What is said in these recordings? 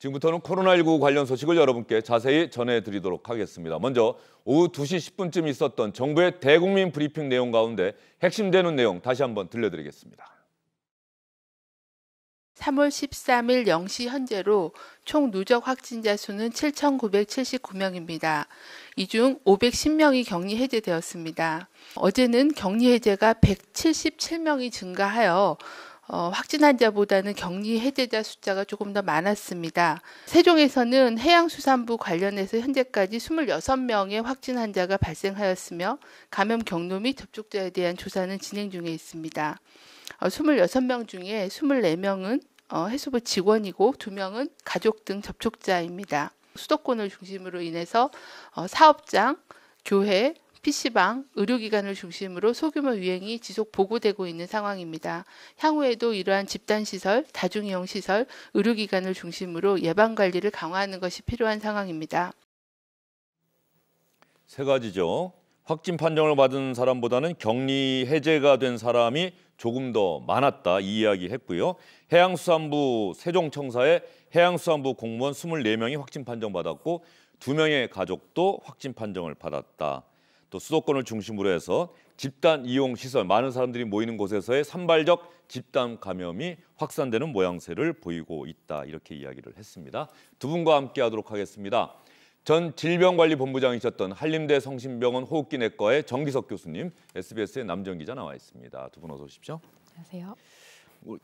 지금부터는 코로나19 관련 소식을 여러분께 자세히 전해드리도록 하겠습니다. 먼저 오후 2시 10분쯤 있었던 정부의 대국민 브리핑 내용 가운데 핵심되는 내용 다시 한번 들려드리겠습니다. 3월 13일 0시 현재로 총 누적 확진자 수는 7,979명입니다. 이 중 510명이 격리 해제되었습니다. 어제는 격리 해제가 177명이 증가하여 어, 확진 환자보다는 격리 해제자 숫자가 조금 더 많았습니다. 세종에서는 해양수산부 관련해서 현재까지 26명의 확진 환자가 발생하였으며 감염 경로 및 접촉자에 대한 조사는 진행 중에 있습니다. 어, 26명 중에 24명은 어, 해수부 직원이고 2명은 가족 등 접촉자입니다. 수도권을 중심으로 인해서 어, 사업장, 교회, PC방, 의료기관을 중심으로 소규모 유행이 지속 보고되고 있는 상황입니다. 향후에도 이러한 집단시설, 다중이용 시설, 의료기관을 중심으로 예방관리를 강화하는 것이 필요한 상황입니다. 세 가지죠. 확진 판정을 받은 사람보다는 격리 해제가 된 사람이 조금 더 많았다 이 이야기 했고요. 해양수산부 세종청사에 해양수산부 공무원 24명이 확진 판정받았고 2명의 가족도 확진 판정을 받았다. 또 수도권을 중심으로 해서 집단 이용 시설 많은 사람들이 모이는 곳에서의 산발적 집단 감염이 확산되는 모양새를 보이고 있다 이렇게 이야기를 했습니다. 두 분과 함께하도록 하겠습니다. 전 질병관리본부장이셨던 한림대 성심병원 호흡기 내과의 정기석 교수님, SBS의 남정 기자 나와 있습니다. 두 분 어서 오십시오. 안녕하세요.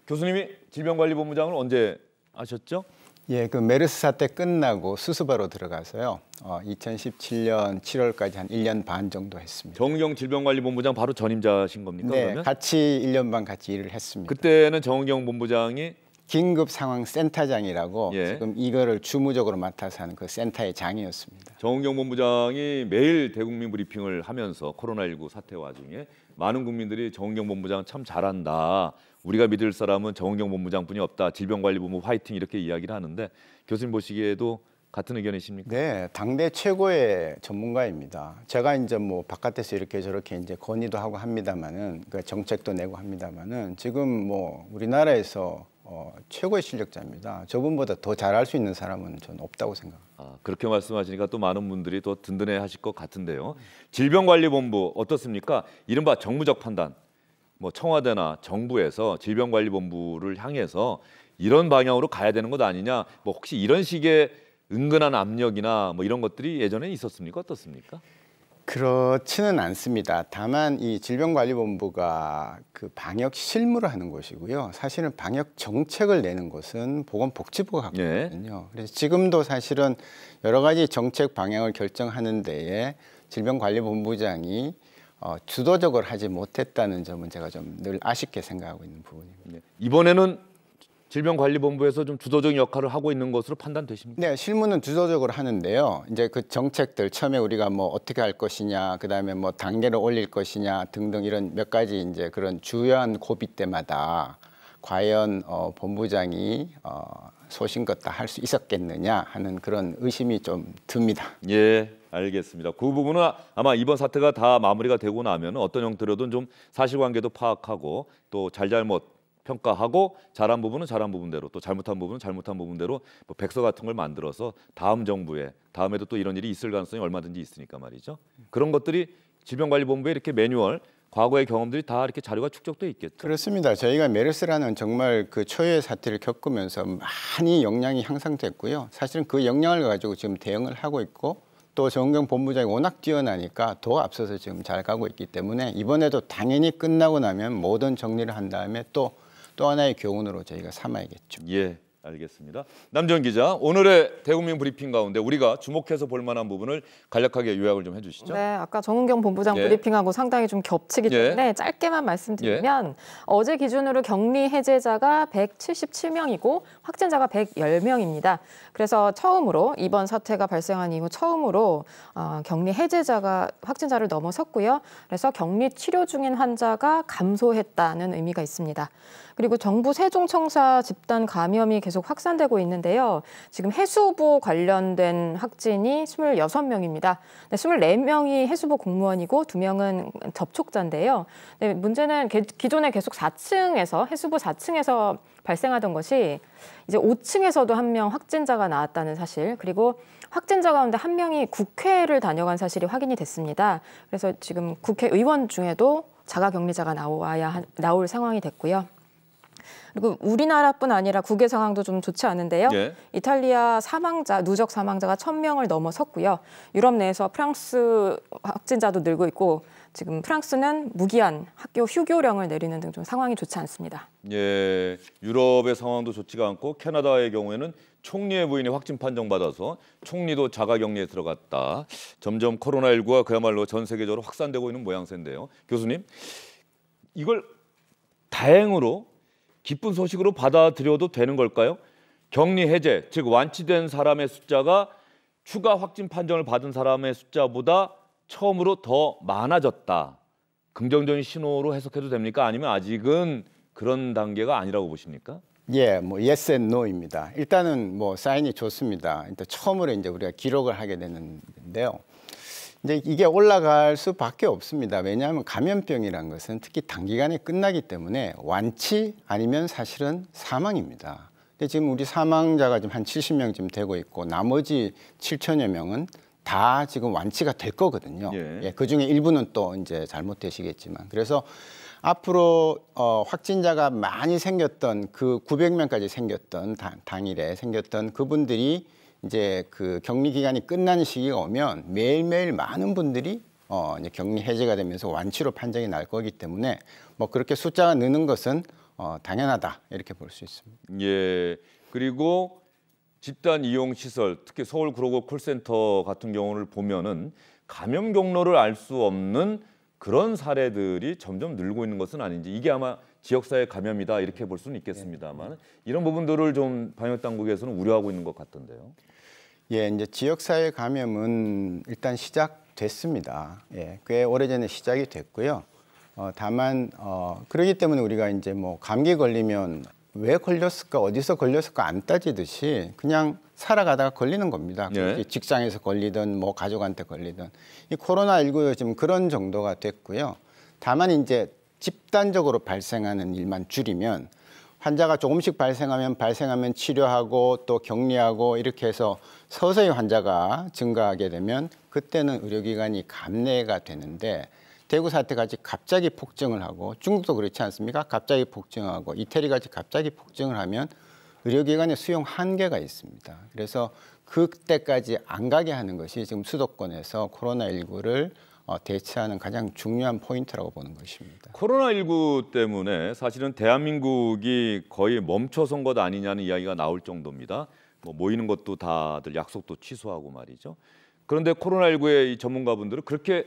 교수님이 질병관리본부장을 언제 아셨죠? 예, 그 메르스 사태 끝나고 수습하러 들어가서요. 어, 2017년 7월까지 한 1년 반 정도 했습니다. 정은경 질병관리본부장 바로 전임자신 겁니까? 네, 그러면? 같이 1년 반 같이 일을 했습니다. 그때는 정은경 본부장이 긴급 상황 센터장이라고 예. 지금 이거를 주무적으로 맡아서 하는 그 센터의 장이었습니다. 정은경 본부장이 매일 대국민 브리핑을 하면서 코로나19 사태 와중에 많은 국민들이 정은경 본부장 참 잘한다. 우리가 믿을 사람은 정은경 본부장뿐이 없다. 질병관리본부 화이팅 이렇게 이야기를 하는데 교수님 보시기에도 같은 의견이십니까? 네, 당대 최고의 전문가입니다. 제가 이제 뭐 바깥에서 이렇게 저렇게 이제 건의도 하고 합니다만은 그 그러니까 정책도 내고 합니다만은 지금 뭐 우리나라에서 어, 최고의 실력자입니다. 저분보다 더 잘할 수 있는 사람은 전 없다고 생각합니다. 아, 그렇게 말씀하시니까 또 많은 분들이 더 든든해 하실 것 같은데요. 질병관리본부 어떻습니까? 이른바 정무적 판단 뭐 청와대나 정부에서 질병관리본부를 향해서 이런 방향으로 가야 되는 것 아니냐 뭐 혹시 이런 식의 은근한 압력이나 뭐 이런 것들이 예전에 있었습니까 어떻습니까? 그렇지는 않습니다. 다만 이 질병관리본부가 그 방역 실무를 하는 곳이고요. 사실은 방역 정책을 내는 것은 보건복지부가 갖고 예. 있거든요. 예. 그래서 지금도 사실은 여러 가지 정책 방향을 결정하는 데에 질병관리본부장이 어, 주도적으로 하지 못했다는 점은 제가 좀 늘 아쉽게 생각하고 있는 부분입니다. 네. 이번에는 질병관리본부에서 좀 주도적인 역할을 하고 있는 것으로 판단되십니까? 네, 실무는 주도적으로 하는데요. 이제 그 정책들 처음에 우리가 뭐 어떻게 할 것이냐, 그다음에 뭐 단계를 올릴 것이냐 등등 이런 몇 가지 이제 그런 주요한 고비 때마다 과연 어, 본부장이 어, 소신껏 다 할 수 있었겠느냐 하는 그런 의심이 좀 듭니다. 예, 알겠습니다. 그 부분은 아마 이번 사태가 다 마무리가 되고 나면 어떤 형태로든 좀 사실관계도 파악하고 또 잘잘못 평가하고 잘한 부분은 잘한 부분대로 또 잘못한 부분은 잘못한 부분대로 뭐 백서 같은 걸 만들어서 다음 정부에 다음에도 또 이런 일이 있을 가능성이 얼마든지 있으니까 말이죠. 그런 것들이 질병관리본부에 이렇게 매뉴얼 과거의 경험들이 다 이렇게 자료가 축적돼 있겠죠. 그렇습니다. 저희가 메르스라는 정말 그 초유의 사태를 겪으면서 많이 역량이 향상됐고요. 사실은 그 역량을 가지고 지금 대응을 하고 있고 또 정경 본부장이 워낙 뛰어나니까 더 앞서서 지금 잘 가고 있기 때문에 이번에도 당연히 끝나고 나면 모든 정리를 한 다음에 또또 또 하나의 교훈으로 저희가 삼아야겠죠. 예. 알겠습니다. 남정 기자, 오늘의 대국민 브리핑 가운데 우리가 주목해서 볼 만한 부분을 간략하게 요약을 좀 해주시죠. 네, 아까 정은경 본부장 예. 브리핑하고 상당히 좀 겹치기 예. 때문에 예. 짧게만 말씀드리면 예. 어제 기준으로 격리 해제자가 177명이고 확진자가 110명입니다. 그래서 처음으로 이번 사태가 발생한 이후 처음으로 어, 격리 해제자가 확진자를 넘어섰고요. 그래서 격리 치료 중인 환자가 감소했다는 의미가 있습니다. 그리고 정부 세종청사 집단 감염이 계속 확산되고 있는데요. 지금 해수부 관련된 확진이 26명입니다. 네, 24명이 해수부 공무원이고 2명은 접촉자인데요. 네, 문제는 게, 기존에 계속 4층에서 해수부 4층에서 발생하던 것이 이제 5층에서도 한 명 확진자가 나왔다는 사실 그리고 확진자 가운데 한 명이 국회를 다녀간 사실이 확인이 됐습니다. 그래서 지금 국회의원 중에도 자가격리자가 나와야 나올 상황이 됐고요. 그리고 우리나라뿐 아니라 국외 상황도 좀 좋지 않은데요. 예. 이탈리아 사망자 누적 사망자가 1,000명을 넘어섰고요. 유럽 내에서 프랑스 확진자도 늘고 있고 지금 프랑스는 무기한 학교 휴교령을 내리는 등 좀 상황이 좋지 않습니다. 예, 유럽의 상황도 좋지가 않고 캐나다의 경우에는 총리의 부인이 확진 판정받아서 총리도 자가격리에 들어갔다. 점점 코로나19가 그야말로 전 세계적으로 확산되고 있는 모양새인데요. 교수님, 이걸 다행으로 기쁜 소식으로 받아들여도 되는 걸까요? 격리 해제, 즉 완치된 사람의 숫자가 추가 확진 판정을 받은 사람의 숫자보다 처음으로 더 많아졌다. 긍정적인 신호로 해석해도 됩니까? 아니면 아직은 그런 단계가 아니라고 보십니까? 예, 뭐 yes and no입니다. 일단은 뭐 사인이 좋습니다. 일단 처음으로 이제 우리가 기록을 하게 되는데요. 이제 이게 올라갈 수밖에 없습니다. 왜냐하면 감염병이란 것은 특히 단기간에 끝나기 때문에 완치 아니면 사실은 사망입니다. 근데 지금 우리 사망자가 지금 한 70명쯤 되고 있고 나머지 7천여 명은 다 지금 완치가 될 거거든요. 예. 예, 그 중에 일부는 또 이제 잘못되시겠지만 그래서 앞으로 어, 확진자가 많이 생겼던 그 900명까지 생겼던 당, 일에 생겼던 그분들이 이제 그 격리 기간이 끝난 시기가 오면 매일매일 많은 분들이 어 이제 격리 해제가 되면서 완치로 판정이 날 거기 때문에 뭐 그렇게 숫자가 느는 것은 어 당연하다 이렇게 볼 수 있습니다. 예. 그리고 집단 이용 시설, 특히 서울 구로구 콜센터 같은 경우를 보면은 감염 경로를 알 수 없는 그런 사례들이 점점 늘고 있는 것은 아닌지 이게 아마 지역사회 감염이다 이렇게 볼 수는 있겠습니다만 예. 이런 부분들을 좀 방역 당국에서는 우려하고 있는 것 같던데요. 예, 이제 지역사회 감염은 일단 시작됐습니다. 예, 꽤 오래전에 시작이 됐고요. 어, 다만 어, 그러기 때문에 우리가 이제 뭐 감기 걸리면 왜 걸렸을까 어디서 걸렸을까 안 따지듯이 그냥 살아가다가 걸리는 겁니다. 예. 직장에서 걸리든 뭐 가족한테 걸리든 이 코로나 19 지금 그런 정도가 됐고요. 다만 이제 집단적으로 발생하는 일만 줄이면 환자가 조금씩 발생하면 발생하면 치료하고 또 격리하고 이렇게 해서 서서히 환자가 증가하게 되면 그때는 의료기관이 감내가 되는데 대구 사태같이 갑자기 폭증을 하고 중국도 그렇지 않습니까? 갑자기 폭증하고 이태리같이 갑자기 폭증을 하면 의료기관의 수용 한계가 있습니다. 그래서 그때까지 안 가게 하는 것이 지금 수도권에서 코로나19를 어, 대처하는 가장 중요한 포인트라고 보는 것입니다. 코로나19 때문에 사실은 대한민국이 거의 멈춰선 것 아니냐는 이야기가 나올 정도입니다. 뭐 모이는 것도 다들 약속도 취소하고 말이죠. 그런데 코로나19의 전문가분들은 그렇게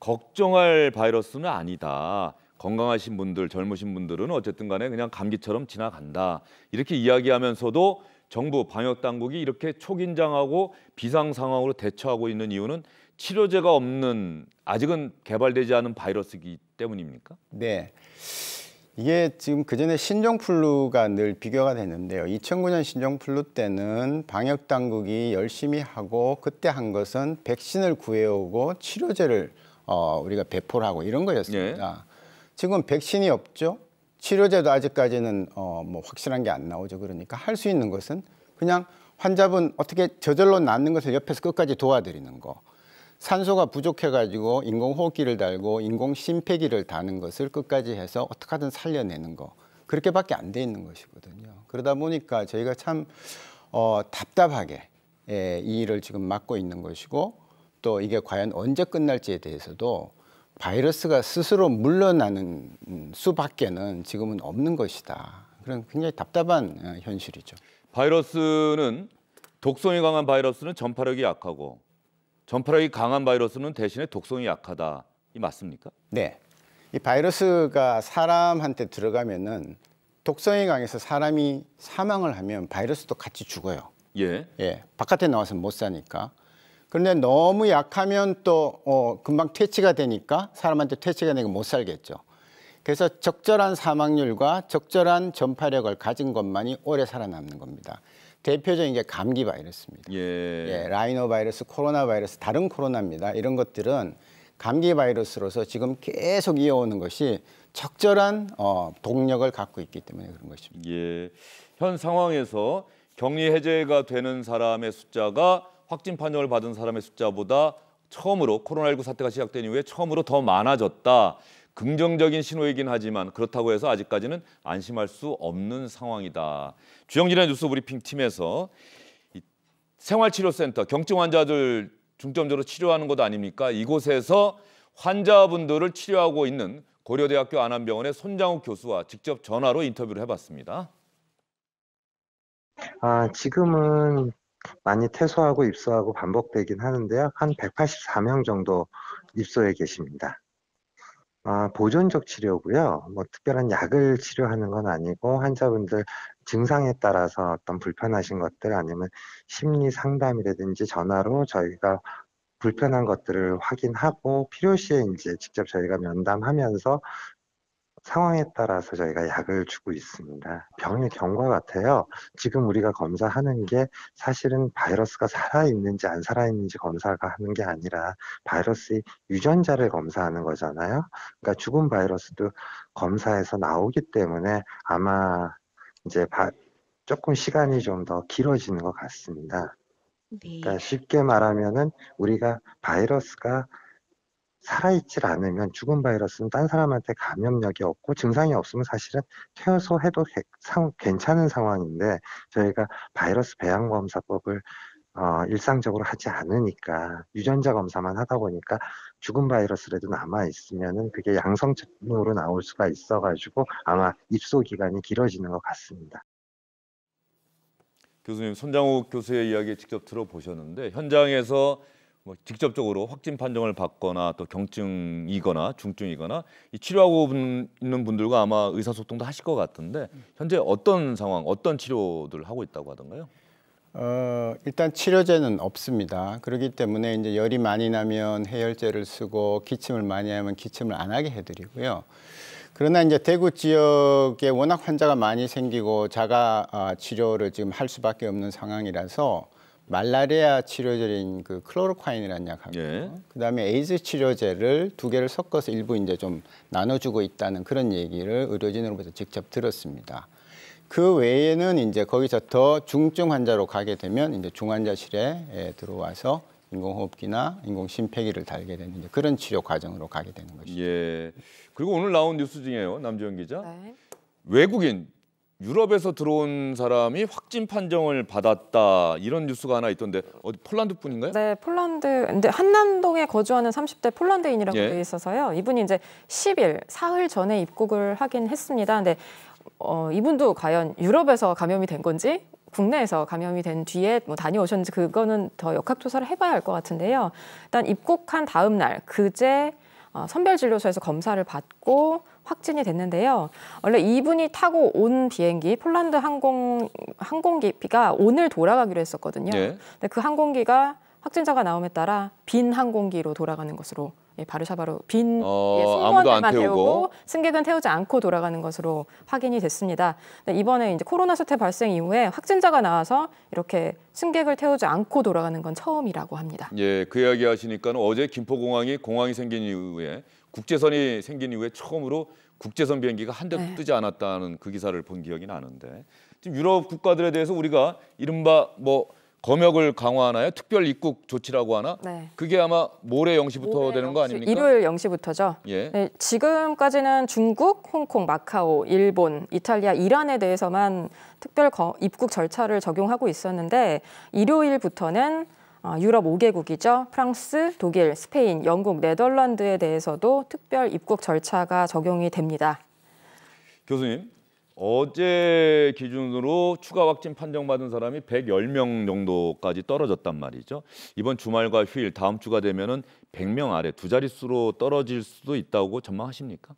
걱정할 바이러스는 아니다. 건강하신 분들, 젊으신 분들은 어쨌든 간에 그냥 감기처럼 지나간다. 이렇게 이야기하면서도 정부 방역 당국이 이렇게 초긴장하고 비상 상황으로 대처하고 있는 이유는 치료제가 없는 아직은 개발되지 않은 바이러스기 때문입니까? 네. 이게 지금 그전에 신종플루가 늘 비교가 됐는데요. 2009년 신종플루 때는 방역당국이 열심히 하고 그때 한 것은 백신을 구해오고 치료제를 어, 우리가 배포를 하고 이런 거였습니다. 예. 네. 지금 백신이 없죠. 치료제도 아직까지는 어, 뭐 확실한 게 안 나오죠. 그러니까 할 수 있는 것은 그냥 환자분 어떻게 저절로 낫는 것을 옆에서 끝까지 도와드리는 거. 산소가 부족해가지고 인공호흡기를 달고 인공심폐기를 다는 것을 끝까지 해서 어떻게 하든 살려내는 거 그렇게밖에 안 돼 있는 것이거든요. 그러다 보니까 저희가 참 어, 답답하게 예, 이 일을 지금 맡고 있는 것이고 또 이게 과연 언제 끝날지에 대해서도 바이러스가 스스로 물러나는 수밖에는 지금은 없는 것이다. 그런 굉장히 답답한 어, 현실이죠. 바이러스는 독성이 강한 바이러스는 전파력이 약하고 전파력이 강한 바이러스는 대신에 독성이 약하다. 이 맞습니까? 네. 이 바이러스가 사람한테 들어가면은 독성이 강해서 사람이 사망을 하면 바이러스도 같이 죽어요. 예. 예. 바깥에 나와서 못 사니까. 그런데 너무 약하면 또 어, 금방 퇴치가 되니까 사람한테 퇴치가 되니까못 살겠죠. 그래서 적절한 사망률과 적절한 전파력을 가진 것만이 오래 살아남는 겁니다. 대표적인 게 감기 바이러스입니다. 예. 예, 라이노 바이러스, 코로나 바이러스, 다른 코로나입니다. 이런 것들은 감기 바이러스로서 지금 계속 이어오는 것이 적절한 어, 동력을 갖고 있기 때문에 그런 것입니다. 예. 현 상황에서 격리 해제가 되는 사람의 숫자가 확진 판정을 받은 사람의 숫자보다 처음으로 코로나19 사태가 시작된 이후에 처음으로 더 많아졌다. 긍정적인 신호이긴 하지만 그렇다고 해서 아직까지는 안심할 수 없는 상황이다. 주영진의 뉴스 브리핑 팀에서 생활치료센터 경증 환자들 중점적으로 치료하는 곳 아닙니까? 이곳에서 환자분들을 치료하고 있는 고려대학교 안암병원의 손장욱 교수와 직접 전화로 인터뷰를 해봤습니다. 아, 지금은 많이 퇴소하고 입소하고 반복되긴 하는데요. 한 184명 정도 입소해 계십니다. 아, 보존적 치료고요. 뭐 특별한 약을 치료하는 건 아니고 환자분들 증상에 따라서 어떤 불편하신 것들 아니면 심리 상담이라든지 전화로 저희가 불편한 것들을 확인하고 필요시에 이제 직접 저희가 면담하면서 상황에 따라서 저희가 약을 주고 있습니다. 병의 경과 같아요. 지금 우리가 검사하는 게 사실은 바이러스가 살아있는지 안 살아있는지 검사가 하는 게 아니라 바이러스의 유전자를 검사하는 거잖아요. 그러니까 죽은 바이러스도 검사에서 나오기 때문에 아마 이제 바, 조금 시간이 좀 더 길어지는 것 같습니다. 네. 그러니까 쉽게 말하면은 우리가 바이러스가 살아있질 않으면 죽은 바이러스는 딴 사람한테 감염력이 없고 증상이 없으면 사실은 퇴소해도 괜찮은 상황인데 저희가 바이러스 배양 검사법을 어, 일상적으로 하지 않으니까 유전자 검사만 하다 보니까 죽은 바이러스라도 남아 있으면은 그게 양성으로 나올 수가 있어가지고 아마 입소 기간이 길어지는 것 같습니다. 교수님 손장욱 교수의 이야기 직접 들어보셨는데 현장에서 뭐 직접적으로 확진 판정을 받거나 또 경증이거나 중증이거나 이 치료하고 있는 분들과 아마 의사소통도 하실 것 같은데 현재 어떤 상황, 어떤 치료들 하고 있다고 하던가요? 어, 일단 치료제는 없습니다. 그렇기 때문에 이제 열이 많이 나면 해열제를 쓰고 기침을 많이 하면 기침을 안 하게 해드리고요. 그러나 이제 대구 지역에 워낙 환자가 많이 생기고 자가 아, 치료를 지금 할 수밖에 없는 상황이라서 말라리아 치료제인 그 클로로콰인이라는 약하고 예. 그다음에 에이즈 치료제를 두 개를 섞어서 일부 이제 좀 나눠주고 있다는 그런 얘기를 의료진으로부터 직접 들었습니다. 그 외에는 이제 거기서 더 중증 환자로 가게 되면 이제 중환자실에 예, 들어와서 인공호흡기나 인공심폐기를 달게 되는 그런 치료 과정으로 가게 되는 것이죠. 예. 그리고 오늘 나온 뉴스 중에요, 남지현 기자. 네. 외국인 유럽에서 들어온 사람이 확진 판정을 받았다 이런 뉴스가 하나 있던데 어디 폴란드 분인가요? 네, 폴란드 근데 한남동에 거주하는 30대 폴란드인이라고 예. 돼 있어서요. 이분이 이제 10일 사흘 전에 입국을 하긴 했습니다. 근데 어, 이분도 과연 유럽에서 감염이 된 건지 국내에서 감염이 된 뒤에 뭐 다녀오셨는지 그거는 더 역학조사를 해봐야 할 것 같은데요. 일단 입국한 다음 날 그제 어, 선별진료소에서 검사를 받고 확진이 됐는데요. 원래 이분이 타고 온 비행기 폴란드 항공 항공기가 오늘 돌아가기로 했었거든요. 네. 근데 그 항공기가 확진자가 나옴에 따라 빈 항공기로 돌아가는 것으로 예, 바르샤바로 빈 어, 예, 승무원들만 태우고. 태우고. 승객은 태우지 않고 돌아가는 것으로 확인이 됐습니다. 이번에 이제 코로나 사태 발생 이후에 확진자가 나와서 이렇게 승객을 태우지 않고 돌아가는 건 처음이라고 합니다. 예, 그 이야기 하시니까 어제 김포공항이 공항이 생긴 이후에 국제선이 생긴 이후에 처음으로 국제선 비행기가 한 대도 네. 뜨지 않았다는 그 기사를 본 기억이 나는데 지금 유럽 국가들에 대해서 우리가 이른바 뭐 검역을 강화하나요? 특별 입국 조치라고 하나? 네. 그게 아마 모레 0시부터 모레 되는 0시, 거 아닙니까? 일요일 0시부터죠. 예. 네, 지금까지는 중국, 홍콩, 마카오, 일본, 이탈리아, 이란에 대해서만 특별 거, 입국 절차를 적용하고 있었는데 일요일부터는 어, 유럽 5개국이죠. 프랑스, 독일, 스페인, 영국, 네덜란드에 대해서도 특별 입국 절차가 적용이 됩니다. 교수님, 어제 기준으로 추가 확진 판정받은 사람이 110명 정도까지 떨어졌단 말이죠. 이번 주말과 휴일, 다음 주가 되면 100명 아래 두 자릿수로 떨어질 수도 있다고 전망하십니까?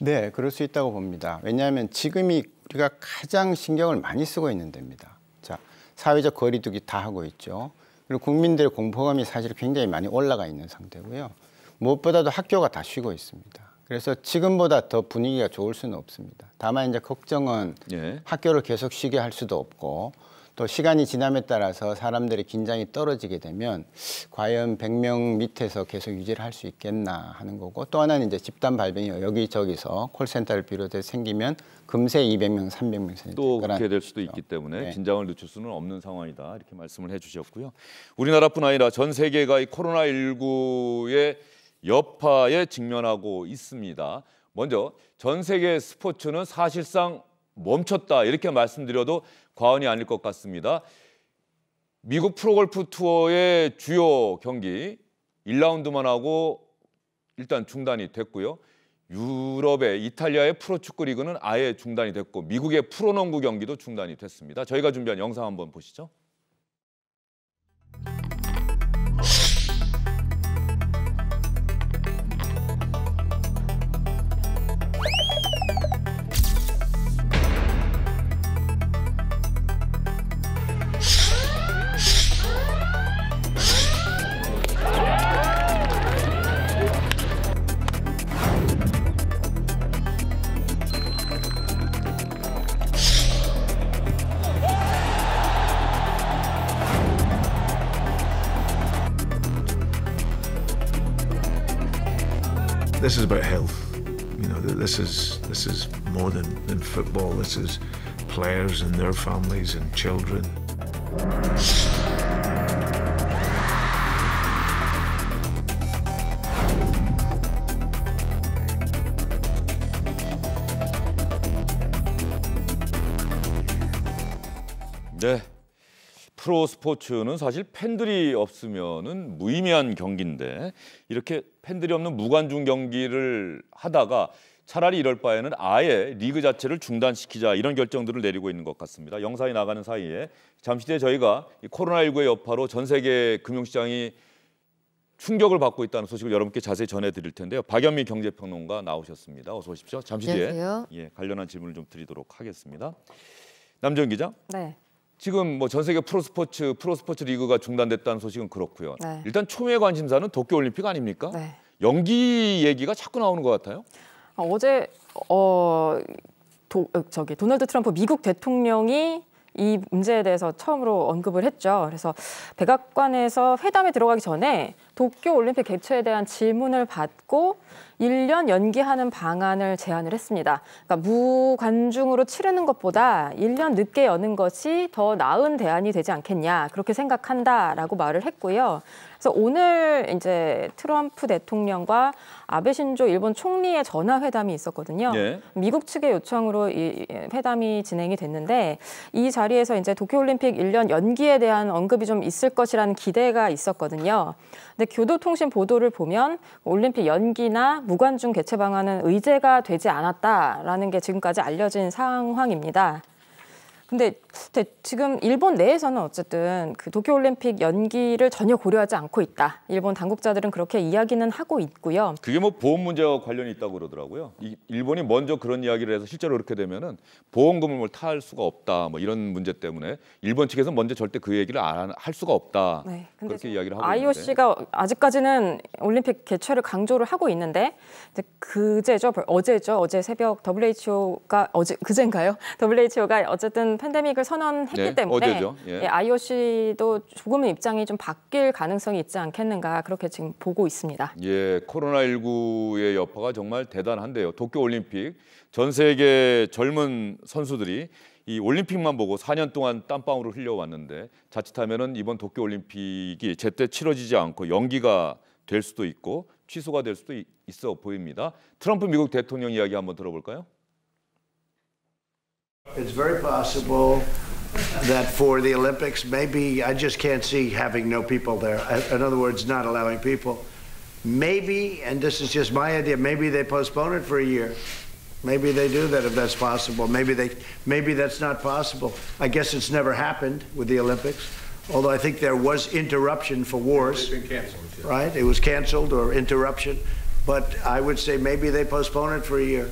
네, 그럴 수 있다고 봅니다. 왜냐하면 지금이 우리가 가장 신경을 많이 쓰고 있는 데입니다. 자, 사회적 거리두기 다 하고 있죠. 그리고 국민들의 공포감이 사실 굉장히 많이 올라가 있는 상태고요. 무엇보다도 학교가 다 쉬고 있습니다. 그래서 지금보다 더 분위기가 좋을 수는 없습니다. 다만 이제 걱정은 예. 학교를 계속 쉬게 할 수도 없고 또 시간이 지남에 따라서 사람들의 긴장이 떨어지게 되면 과연 100명 밑에서 계속 유지를 할 수 있겠나 하는 거고 또 하나는 이제 집단 발병이 여기저기서 콜센터를 비롯해 생기면 금세 200명, 300명 또 그렇게 될 수도 거죠. 있기 어, 때문에 네. 긴장을 늦출 수는 없는 상황이다 이렇게 말씀을 해주셨고요. 우리나라뿐 아니라 전 세계가 이 코로나19의 여파에 직면하고 있습니다. 먼저 전 세계 스포츠는 사실상 멈췄다 이렇게 말씀드려도 과언이 아닐 것 같습니다. 미국 프로골프 투어의 주요 경기 1라운드만 하고 일단 중단이 됐고요. 유럽의 이탈리아의 프로축구 리그는 아예 중단이 됐고 미국의 프로농구 경기도 중단이 됐습니다. 저희가 준비한 영상 한번 보시죠. this is about health. You know, this is this is more than, than football. This is players and their families and children. 프로 스포츠는 사실 팬들이 없으면은 무의미한 경기인데 이렇게 팬들이 없는 무관중 경기를 하다가 차라리 이럴 바에는 아예 리그 자체를 중단시키자 이런 결정들을 내리고 있는 것 같습니다. 영상이 나가는 사이에 잠시 뒤에 저희가 코로나19의 여파로 전 세계 금융시장이 충격을 받고 있다는 소식을 여러분께 자세히 전해드릴 텐데요. 박연미 경제평론가 나오셨습니다. 어서 오십시오. 잠시 뒤에 예, 관련한 질문을 좀 드리도록 하겠습니다. 남정 기자. 네. 지금 뭐 전 세계 프로스포츠 프로스포츠 리그가 중단됐다는 소식은 그렇고요. 네. 일단 초미의 관심사는 도쿄 올림픽 아닙니까? 네. 연기 얘기가 자꾸 나오는 것 같아요. 아, 어제 어 도, 어, 저기 도널드 트럼프 미국 대통령이 이 문제에 대해서 처음으로 언급을 했죠. 그래서 백악관에서 회담에 들어가기 전에 도쿄 올림픽 개최에 대한 질문을 받고 1년 연기하는 방안을 제안을 했습니다. 그러니까 무관중으로 치르는 것보다 1년 늦게 여는 것이 더 나은 대안이 되지 않겠냐 그렇게 생각한다라고 말을 했고요. 그래서 오늘 이제 트럼프 대통령과 아베 신조 일본 총리의 전화 회담이 있었거든요. 예. 미국 측의 요청으로 이 회담이 진행이 됐는데 이 자리에서 이제 도쿄 올림픽 1년 연기에 대한 언급이 좀 있을 것이라는 기대가 있었거든요. 근데 교도통신 보도를 보면 올림픽 연기나 무관중 개최 방안은 의제가 되지 않았다라는 게 지금까지 알려진 상황입니다. 근데 지금 일본 내에서는 어쨌든 그 도쿄올림픽 연기를 전혀 고려하지 않고 있다. 일본 당국자들은 그렇게 이야기는 하고 있고요. 그게 뭐 보험 문제와 관련이 있다고 그러더라고요. 이, 일본이 먼저 그런 이야기를 해서 실제로 그렇게 되면은 보험금을 탈 수가 없다. 뭐 이런 문제 때문에 일본 측에서 먼저 절대 그 얘기를 안, 할 수가 없다. 네, 그렇게 이야기를 하고 IOC가 있는데. 아직까지는 올림픽 개최를 강조를 하고 있는데 그제죠, 어제죠, 어제 새벽 WHO가 어제 그젠가요? WHO가 어쨌든 팬데믹을 선언했기 네, 때문에 예. 예, IOC도 조금은 입장이 좀 바뀔 가능성이 있지 않겠는가 그렇게 지금 보고 있습니다. 예, 코로나19의 여파가 정말 대단한데요. 도쿄올림픽 전 세계 젊은 선수들이 이 올림픽만 보고 4년 동안 땀방울을 흘려왔는데 자칫하면 이번 도쿄올림픽이 제때 치러지지 않고 연기가 될 수도 있고 취소가 될 수도 있어 보입니다. 트럼프 미국 대통령 이야기 한번 들어볼까요? It's very possible that for the Olympics, maybe I just can't see having no people there. In other words, not allowing people. Maybe, and this is just my idea, maybe they postpone it for a year. Maybe they do that if that's possible. Maybe they, maybe that's not possible. I guess it's never happened with the Olympics. Although I think there was interruption for wars. Right? It was canceled or interruption. But I would say maybe they postpone it for a year.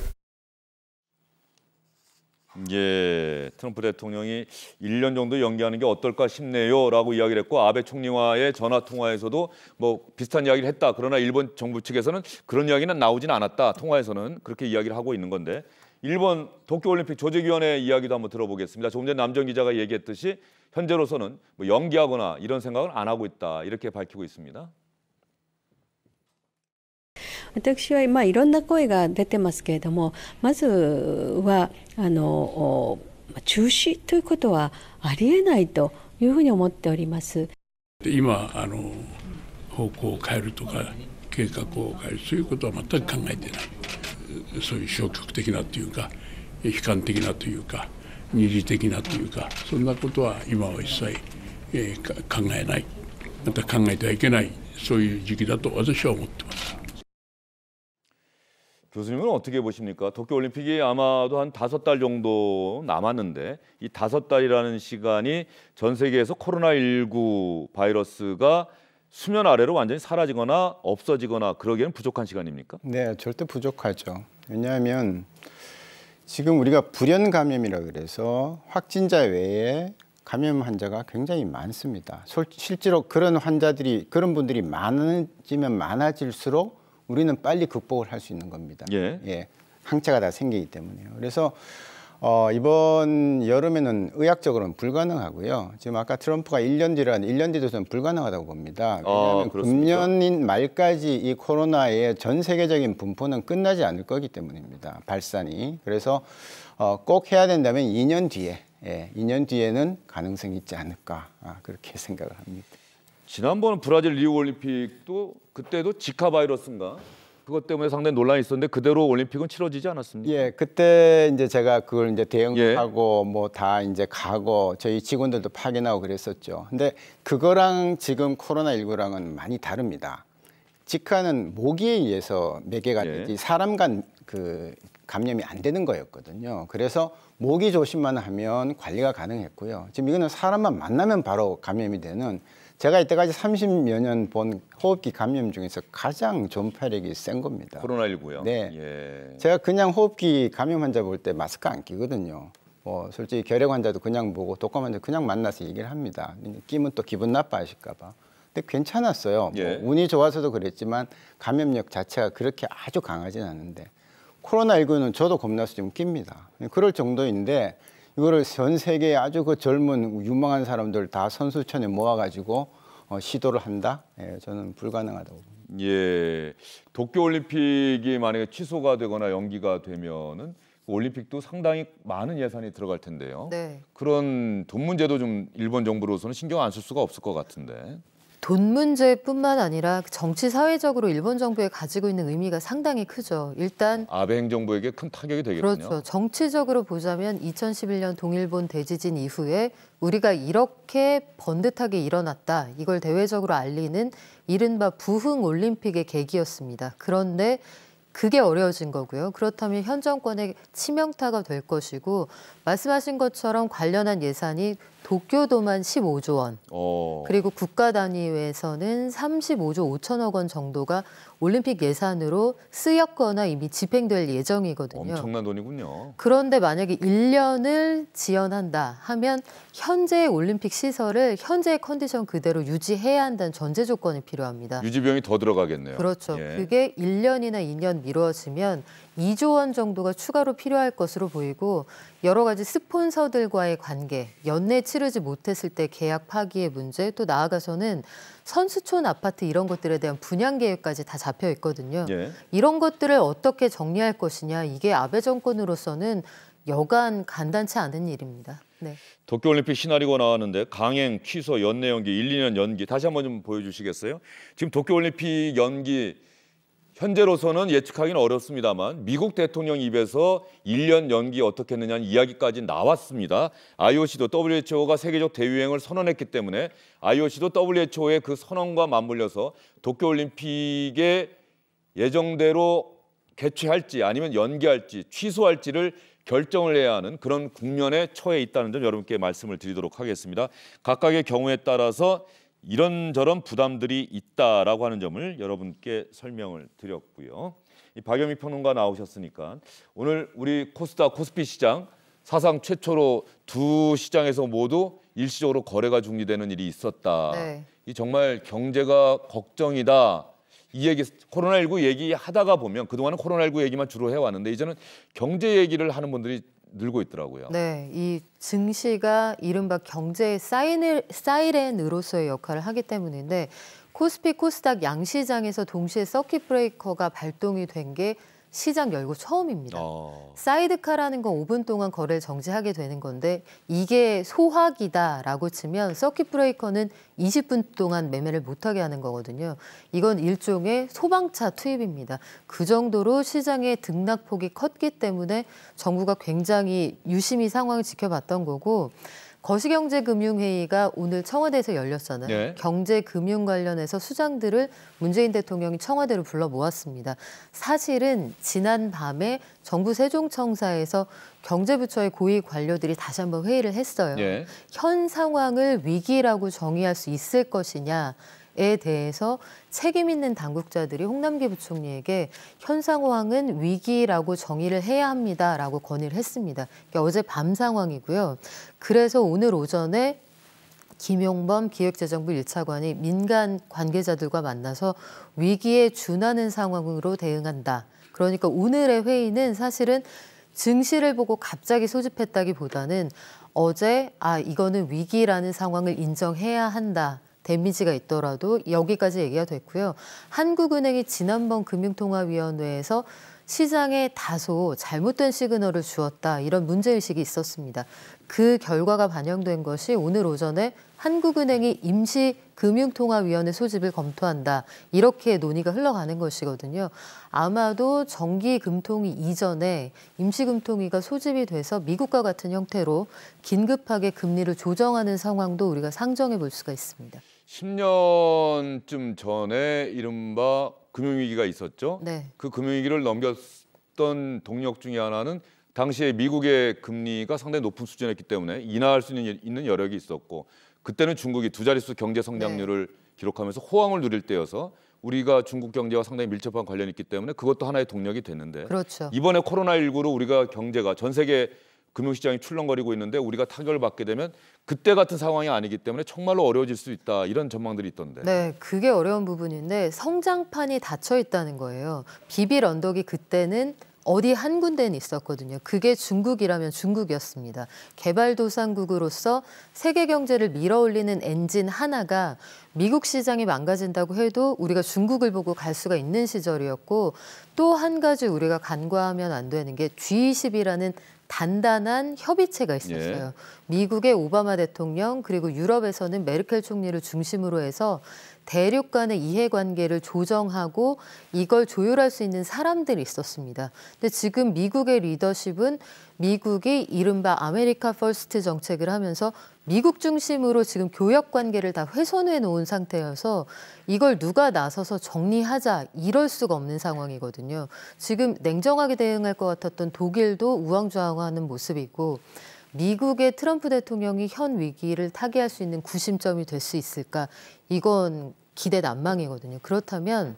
예, 트럼프 대통령이 1년 정도 연기하는 게 어떨까 싶네요라고 이야기를 했고 아베 총리와의 전화 통화에서도 뭐 비슷한 이야기를 했다. 그러나 일본 정부 측에서는 그런 이야기는 나오진 않았다. 통화에서는 그렇게 이야기를 하고 있는 건데 일본 도쿄올림픽 조직위원회 이야기도 한번 들어보겠습니다. 조금 전 남정 기자가 얘기했듯이 현재로서는 뭐 연기하거나 이런 생각을안 하고 있다 이렇게 밝히고 있습니다. 私は、今いろんな声が出てますけれどもまずはあの中止ということはありえないというふうに思っております。今あの方向を変えるとか計画を変えるそういうことは全く考えてないそういう消極的なというか悲観的なというか二次的なというかそんなことは今は一切、えー、考えないまた考えてはいけないそういう時期だと私は思ってます。 교수님은 어떻게 보십니까? 도쿄올림픽이 아마도 한 다섯 달 정도 남았는데 이 다섯 달이라는 시간이 전 세계에서 코로나19 바이러스가 수면 아래로 완전히 사라지거나 없어지거나 그러기에는 부족한 시간입니까? 네, 절대 부족하죠. 왜냐하면 지금 우리가 불연 감염이라 그래서 확진자 외에 감염 환자가 굉장히 많습니다. 실제로 그런 환자들이 그런 분들이 많아지면 많아질수록 우리는 빨리 극복을 할 수 있는 겁니다. 예. 예. 항체가 다 생기기 때문에요. 그래서 어, 이번 여름에는 의학적으로는 불가능하고요. 지금 아까 트럼프가 1년 뒤라는 1년 뒤도 저는 불가능하다고 봅니다. 아, 왜냐하면 아, 금년인 말까지 이 코로나의 전 세계적인 분포는 끝나지 않을 거기 때문입니다. 발산이. 그래서 어, 꼭 해야 된다면 2년 뒤에, 예, 2년 뒤에는 가능성이 있지 않을까 아, 그렇게 생각을 합니다. 지난번 브라질 리우 올림픽도 그때도 지카 바이러스인가 그것 때문에 상당히 논란이 있었는데 그대로 올림픽은 치러지지 않았습니까 예, 그때 이제 제가 그걸 이제 대응하고 예. 뭐다 이제 가고 저희 직원들도 파견하고 그랬었죠. 근데 그거랑 지금 코로나 19랑은 많이 다릅니다. 직하는 모기에 의해서 매개가 예. 되지 예. 사람 간 그 감염이 안 되는 거였거든요. 그래서 모기 조심만 하면 관리가 가능했고요. 지금 이거는 사람만 만나면 바로 감염이 되는 제가 이때까지 30여 년 본 호흡기 감염 중에서 가장 전파력이 센 겁니다. 코로나19요? 네. 예. 제가 그냥 호흡기 감염 환자 볼 때 마스크 안 끼거든요. 뭐 솔직히 결핵 환자도 그냥 보고 독감 환자 그냥 만나서 얘기를 합니다. 끼면 또 기분 나빠하실까 봐. 근데 괜찮았어요. 뭐 예. 뭐 운이 좋아서도 그랬지만 감염력 자체가 그렇게 아주 강하진 않은데 코로나19는 저도 겁나서 좀 낍니다. 그럴 정도인데 이거를 전 세계에 아주 그 젊은 유망한 사람들 다 선수촌에 모아가지고 어, 시도를 한다? 예, 저는 불가능하다고. 예, 도쿄올림픽이 만약에 취소가 되거나 연기가 되면은 올림픽도 상당히 많은 예산이 들어갈 텐데요. 네. 그런 돈 문제도 좀 일본 정부로서는 신경 안 쓸 수가 없을 것 같은데. 돈 문제뿐만 아니라 정치 사회적으로 일본 정부에 가지고 있는 의미가 상당히 크죠. 일단 아베 행정부에게 큰 타격이 되겠군요. 그렇죠. 정치적으로 보자면 2011년 동일본 대지진 이후에 우리가 이렇게 번듯하게 일어났다. 이걸 대외적으로 알리는 이른바 부흥 올림픽의 계기였습니다. 그런데 그게 어려워진 거고요. 그렇다면 현 정권의 치명타가 될 것이고 말씀하신 것처럼 관련한 예산이 도쿄도만 15조 원, 오. 어. 그리고 국가 단위에서는 35조 5천억 원 정도가 올림픽 예산으로 쓰였거나 이미 집행될 예정이거든요. 엄청난 돈이군요. 그런데 만약에 1년을 지연한다 하면 현재의 올림픽 시설을 현재의 컨디션 그대로 유지해야 한다는 전제 조건이 필요합니다. 유지비용이 더 들어가겠네요. 그렇죠. 예. 그게 1년이나 2년 미뤄지면 2조 원 정도가 추가로 필요할 것으로 보이고 여러 가지 스폰서들과의 관계, 연내 치르지 못했을 때 계약 파기의 문제, 또 나아가서는 선수촌 아파트 이런 것들에 대한 분양 계획까지 다 잡혀 있거든요. 예. 이런 것들을 어떻게 정리할 것이냐 이게 아베 정권으로서는 여간 간단치 않은 일입니다. 네. 도쿄올림픽 시나리오가 나왔는데 강행, 취소, 연내 연기, 1, 2년 연기 다시 한번 좀 보여주시겠어요? 지금 도쿄올림픽 연기 현재로서는 예측하기는 어렵습니다만 미국 대통령 입에서 1년 연기 어떻게 했느냐는 이야기까지 나왔습니다. IOC도 WHO가 세계적 대유행을 선언했기 때문에 IOC도 WHO의 그 선언과 맞물려서 도쿄올림픽에 예정대로 개최할지 아니면 연기할지 취소할지를 결정을 해야 하는 그런 국면에 처해 있다는 점 여러분께 말씀을 드리도록 하겠습니다. 각각의 경우에 따라서 이런저런 부담들이 있다라고 하는 점을 여러분께 설명을 드렸고요. 박영미 평론가 나오셨으니까 오늘 우리 코스닥 코스피 시장 사상 최초로 두 시장에서 모두 일시적으로 거래가 중지되는 일이 있었다. 네. 이 정말 경제가 걱정이다. 이 얘기 코로나1 9 얘기하다가 보면 그동안은 코로나1 9 얘기만 주로 해왔는데 이제는 경제 얘기를 하는 분들이 늘고 있더라고요. 네, 이 증시가 이른바 경제의 사이렌, 사이렌으로서의 역할을 하기 때문인데 코스피, 코스닥 양시장에서 동시에 서킷 브레이커가 발동이 된게 시장 열고 처음입니다. 어. 사이드카라는 건 5분 동안 거래를 정지하게 되는 건데 이게 소화기다라고 치면 서킷 브레이커는 20분 동안 매매를 못하게 하는 거거든요. 이건 일종의 소방차 투입입니다. 그 정도로 시장의 등락폭이 컸기 때문에 정부가 굉장히 유심히 상황을 지켜봤던 거고 거시경제금융회의가 오늘 청와대에서 열렸잖아요. 네. 경제금융 관련해서 수장들을 문재인 대통령이 청와대로 불러 모았습니다. 사실은 지난 밤에 정부 세종청사에서 경제부처의 고위 관료들이 다시 한번 회의를 했어요. 네. 현 상황을 위기라고 정의할 수 있을 것이냐 에 대해서 책임 있는 당국자들이 홍남기 부총리에게 현상황은 위기라고 정의를 해야 합니다라고 건의를 했습니다. 그러니까 어제 밤 상황이고요. 그래서 오늘 오전에 김용범 기획재정부 1차관이 민간 관계자들과 만나서 위기에 준하는 상황으로 대응한다. 그러니까 오늘의 회의는 사실은 증시를 보고 갑자기 소집했다기보다는 어제 아 이거는 위기라는 상황을 인정해야 한다. 데미지가 있더라도 여기까지 얘기가 됐고요. 한국은행이 지난번 금융통화위원회에서 시장에 다소 잘못된 시그널을 주었다 이런 문제의식이 있었습니다. 그 결과가 반영된 것이 오늘 오전에 한국은행이 임시 금융통화위원회 소집을 검토한다 이렇게 논의가 흘러가는 것이거든요. 아마도 정기금통위 이전에 임시금통위가 소집이 돼서 미국과 같은 형태로 긴급하게 금리를 조정하는 상황도 우리가 상정해 볼 수가 있습니다. 10년쯤 전에 이른바 금융위기가 있었죠. 네. 그 금융위기를 넘겼던 동력 중의 하나는 당시에 미국의 금리가 상당히 높은 수준이었기 때문에 인하할 수 있는 여력이 있었고 그때는 중국이 두 자릿수 경제 성장률을 네. 기록하면서 호황을 누릴 때여서 우리가 중국 경제와 상당히 밀접한 관련이 있기 때문에 그것도 하나의 동력이 됐는데 그렇죠. 이번에 코로나19로 우리가 경제가 전 세계 금융시장이 출렁거리고 있는데 우리가 타격을 받게 되면 그때 같은 상황이 아니기 때문에 정말로 어려워질 수 있다 이런 전망들이 있던데. 네, 그게 어려운 부분인데 성장판이 닫혀 있다는 거예요. 비빌 언덕이 그때는 어디 한 군데는 있었거든요. 그게 중국이라면 중국이었습니다. 개발도상국으로서 세계 경제를 밀어올리는 엔진 하나가 미국 시장이 망가진다고 해도 우리가 중국을 보고 갈 수가 있는 시절이었고 또 한 가지 우리가 간과하면 안 되는 게 G20이라는 단단한 협의체가 있었어요. 예. 미국의 오바마 대통령 그리고 유럽에서는 메르켈 총리를 중심으로 해서 대륙 간의 이해관계를 조정하고 이걸 조율할 수 있는 사람들이 있었습니다. 근데 지금 미국의 리더십은 미국이 이른바 아메리카 퍼스트 정책을 하면서 미국 중심으로 지금 교역 관계를 다 훼손해 놓은 상태여서 이걸 누가 나서서 정리하자 이럴 수가 없는 상황이거든요. 지금 냉정하게 대응할 것 같았던 독일도 우왕좌왕하는 모습이고 미국의 트럼프 대통령이 현 위기를 타개할 수 있는 구심점이 될 수 있을까? 이건 기대 난망이거든요. 그렇다면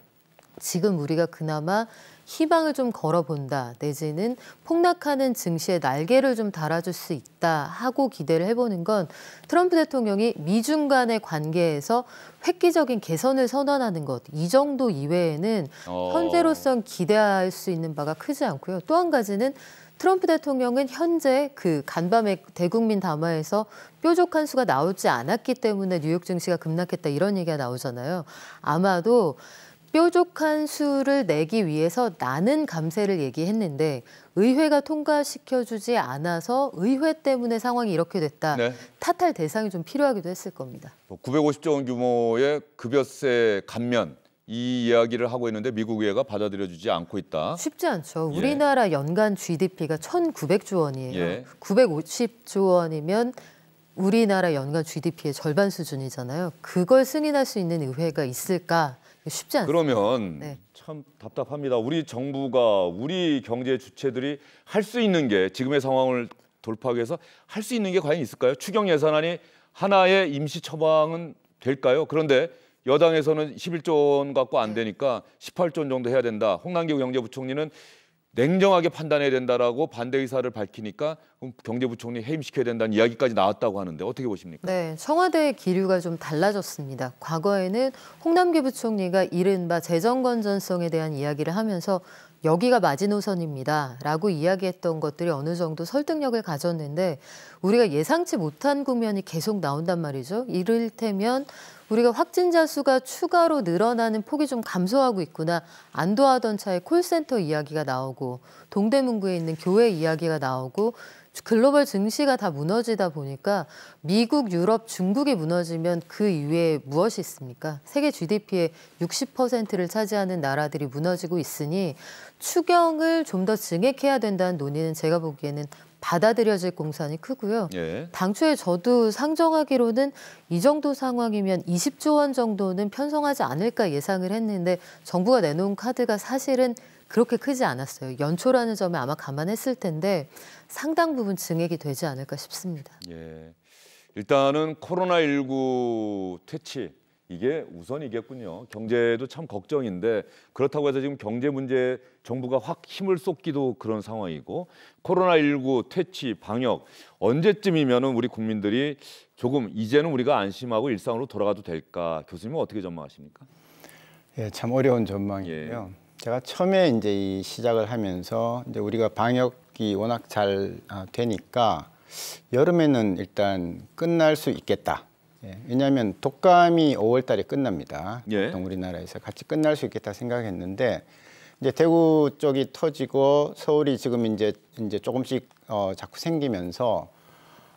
지금 우리가 그나마 희망을 좀 걸어본다 내지는 폭락하는 증시에 날개를 좀 달아줄 수 있다 하고 기대를 해보는 건 트럼프 대통령이 미중 간의 관계에서 획기적인 개선을 선언하는 것이 정도 이외에는 어. 현재로선 기대할 수 있는 바가 크지 않고요. 또 한 가지는 트럼프 대통령은 현재 그 간밤의 대국민 담화에서 뾰족한 수가 나오지 않았기 때문에 뉴욕 증시가 급락했다 이런 얘기가 나오잖아요. 아마도 뾰족한 수를 내기 위해서 나는 감세를 얘기했는데 의회가 통과시켜주지 않아서 의회 때문에 상황이 이렇게 됐다. 네. 탓할 대상이 좀 필요하기도 했을 겁니다. 950조 뭐 원 규모의 급여세 감면 이 이야기를 하고 있는데 미국 의회가 받아들여주지 않고 있다. 쉽지 않죠. 예. 우리나라 예. 연간 GDP가 1,900조 원이에요. 예. 950조 원이면 우리나라 연간 GDP의 절반 수준이잖아요. 그걸 승인할 수 있는 의회가 있을까? 쉽지 않습 그러면 네. 참 답답합니다. 우리 정부가 우리 경제 주체들이 할 수 있는 게 지금의 상황을 돌파하기 위해서 할 수 있는 게 과연 있을까요? 추경 예산안이 하나의 임시 처방은 될까요? 그런데 여당에서는 11조 원 갖고 안 네. 되니까 18조 원 정도 해야 된다. 홍남기 경제부총리는 냉정하게 판단해야 된다라고 반대 의사를 밝히니까 경제부총리 해임시켜야 된다는 이야기까지 나왔다고 하는데 어떻게 보십니까? 네, 청와대의 기류가 좀 달라졌습니다. 과거에는 홍남기 부총리가 이른바 재정 건전성에 대한 이야기를 하면서 여기가 마지노선입니다. 라고 이야기했던 것들이 어느 정도 설득력을 가졌는데 우리가 예상치 못한 국면이 계속 나온단 말이죠. 이를테면 우리가 확진자 수가 추가로 늘어나는 폭이 좀 감소하고 있구나. 안도하던 차에 콜센터 이야기가 나오고 동대문구에 있는 교회 이야기가 나오고 글로벌 증시가 다 무너지다 보니까 미국, 유럽, 중국이 무너지면 그 이외에 무엇이 있습니까? 세계 GDP의 60%를 차지하는 나라들이 무너지고 있으니 추경을 좀 더 증액해야 된다는 논의는 제가 보기에는 받아들여질 공산이 크고요. 예. 당초에 저도 상정하기로는 이 정도 상황이면 20조 원 정도는 편성하지 않을까 예상을 했는데 정부가 내놓은 카드가 사실은 그렇게 크지 않았어요. 연초라는 점에 아마 감안했을 텐데 상당 부분 증액이 되지 않을까 싶습니다. 예. 일단은 코로나19 퇴치 이게 우선이겠군요. 경제도 참 걱정인데 그렇다고 해서 지금 경제 문제 정부가 확 힘을 쏟기도 그런 상황이고 코로나19 퇴치 방역 언제쯤이면은 우리 국민들이 조금 이제는 우리가 안심하고 일상으로 돌아가도 될까? 교수님은 어떻게 전망하십니까? 예, 참 어려운 전망이고요. 예. 제가 처음에 이제 이 시작을 하면서 이제 우리가 방역이 워낙 잘 아, 되니까 여름에는 일단 끝날 수 있겠다. 예, 왜냐하면 독감이 5월달에 끝납니다. 예. 보통 우리나라에서 같이 끝날 수 있겠다 생각했는데 이제 대구 쪽이 터지고 서울이 지금 이제 이제 조금씩 어, 자꾸 생기면서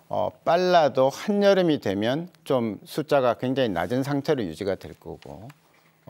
어, 빨라도 한여름이 되면 좀 숫자가 굉장히 낮은 상태로 유지가 될 거고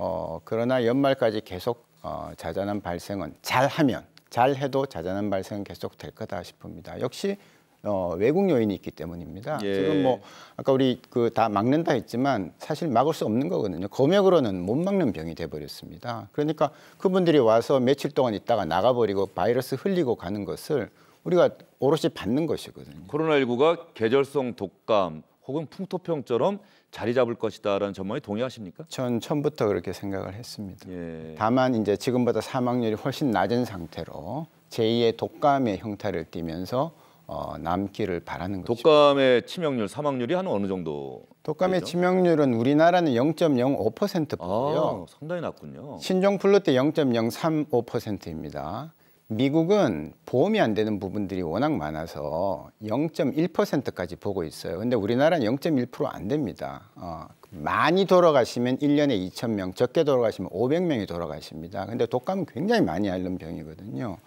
어, 그러나 연말까지 계속 어, 자잘한 발생은 잘하면 잘해도 자잘한 발생은 계속 될 거다 싶습니다. 역시 어, 외국 요인이 있기 때문입니다. 예. 지금 뭐 아까 우리 그 다 막는다 했지만 사실 막을 수 없는 거거든요. 검역으로는 못 막는 병이 돼버렸습니다. 그러니까 그분들이 와서 며칠 동안 있다가 나가버리고 바이러스 흘리고 가는 것을 우리가 오롯이 받는 것이거든요. 코로나19가 계절성 독감, 혹은 풍토병처럼 자리 잡을 것이다라는 전망에 동의하십니까? 전 처음부터 그렇게 생각을 했습니다. 예. 다만 이제 지금보다 사망률이 훨씬 낮은 상태로 제2의 독감의 형태를 띠면서 어, 남기를 바라는 거죠. 독감의 치명률, 사망률이 한 어느 정도? 독감의 되죠? 치명률은 우리나라는 0.05%고요. 아, 상당히 낮군요. 신종 플루 때 0.035%입니다. 미국은 보험이 안 되는 부분들이 워낙 많아서 0.1%까지 보고 있어요. 근데 우리나라는 0.1%안 됩니다. 어, 많이 돌아가시면 1년에 2,000명, 적게 돌아가시면 500명이 돌아가십니다. 근데 독감은 굉장히 많이 앓는 병이거든요.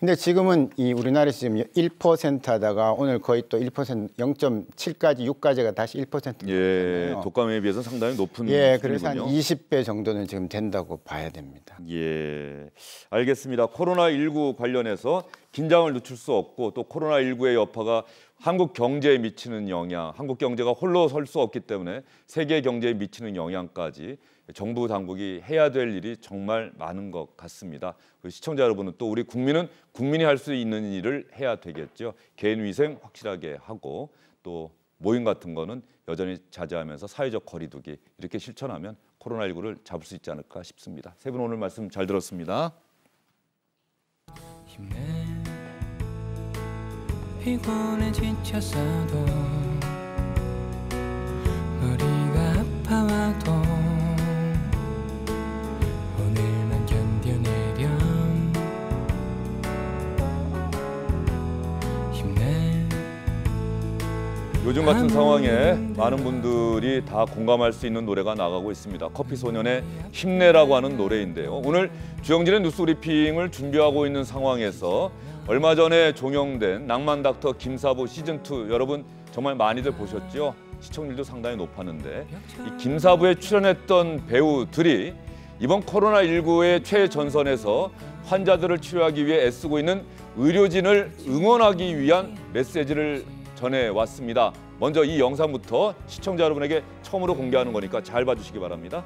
근데 지금은 이 우리나라 지금 1%하다가 오늘 거의 또 1% 0.7까지 6까지가 다시 1%. 예, 독감에 비해서 상당히 높은. 예, 그래서 한 20배 정도는 지금 된다고 봐야 됩니다. 예, 알겠습니다. 코로나 19 관련해서 긴장을 늦출 수 없고 또 코로나 19의 여파가 한국 경제에 미치는 영향, 한국 경제가 홀로 설 수 없기 때문에 세계 경제에 미치는 영향까지 정부 당국이 해야 될 일이 정말 많은 것 같습니다. 시청자 여러분은 또 우리 국민은 국민이 할 수 있는 일을 해야 되겠죠. 개인 위생 확실하게 하고 또 모임 같은 거는 여전히 자제하면서 사회적 거리두기 이렇게 실천하면 코로나19를 잡을 수 있지 않을까 싶습니다. 세 분 오늘 말씀 잘 들었습니다. 힘내 피곤해 지쳤어도 머리가 아파와도 요즘 같은 상황에 많은 분들이 다 공감할 수 있는 노래가 나가고 있습니다. 커피 소년의 힘내라고 하는 노래인데요. 오늘 주영진의 뉴스 브리핑을 준비하고 있는 상황에서 얼마 전에 종영된 낭만 닥터 김사부 시즌 2 여러분 정말 많이들 보셨죠? 시청률도 상당히 높았는데 이 김사부에 출연했던 배우들이 이번 코로나19의 최전선에서 환자들을 치료하기 위해 애쓰고 있는 의료진을 응원하기 위한 메시지를 전해왔습니다. 먼저 이 영상부터 시청자 여러분에게 처음으로 공개하는 거니까 잘 봐주시기 바랍니다.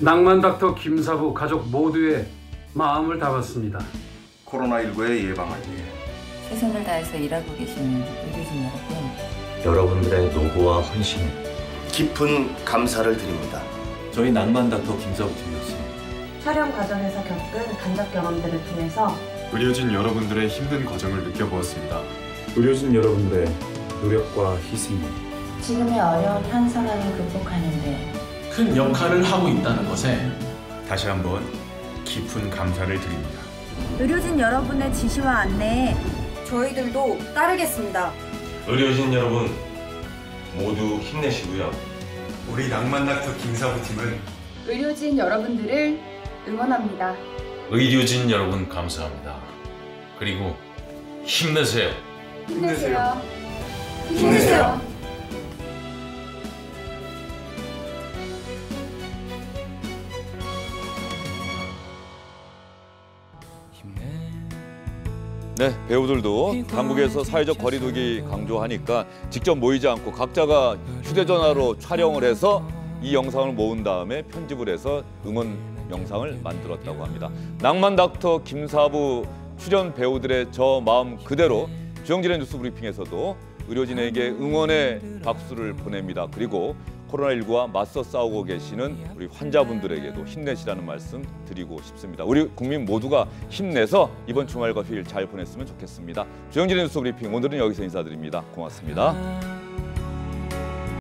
낭만 닥터 김사부 가족 모두의 마음을 담았습니다. 코로나19의 예방을 위해 최선을 다해서 일하고 계시는 의료진 여러분 여러분들의 노고와 헌신 깊은 감사를 드립니다. 저희 낭만 닥터 김사부 팀이었습니다. 촬영 과정에서 겪은 간접 경험들을 통해서 의료진 여러분들의 힘든 과정을 느껴보았습니다. 의료진 여러분들의 노력과 희생이 지금의 어려운 한 상황을 극복하는데 큰 역할을 하고 있다는 것에 다시 한번 깊은 감사를 드립니다. 의료진 여러분의 지시와 안내에 저희들도 따르겠습니다. 의료진 여러분 모두 힘내시고요. 우리 낭만낙터 김사부 팀은 의료진 여러분들을 응원합니다. 의료진 여러분 감사합니다. 그리고 힘내세요. 힘내세요. 힘내세요. 네, 배우들도 한국에서 사회적 거리두기 강조하니까 직접 모이지 않고 각자가 휴대전화로 촬영을 해서 이 영상을 모은 다음에 편집을 해서 응원 영상을 만들었다고 합니다. 낭만 닥터 김사부 출연 배우들의 저 마음 그대로 주영진의 뉴스 브리핑에서도 의료진에게 응원의 박수를 보냅니다. 그리고 코로나19와 맞서 싸우고 계시는 우리 환자분들에게도 힘내시라는 말씀 드리고 싶습니다. 우리 국민 모두가 힘내서 이번 주말과 휴일 잘 보냈으면 좋겠습니다. 주영진의 뉴스 브리핑 오늘은 여기서 인사드립니다. 고맙습니다.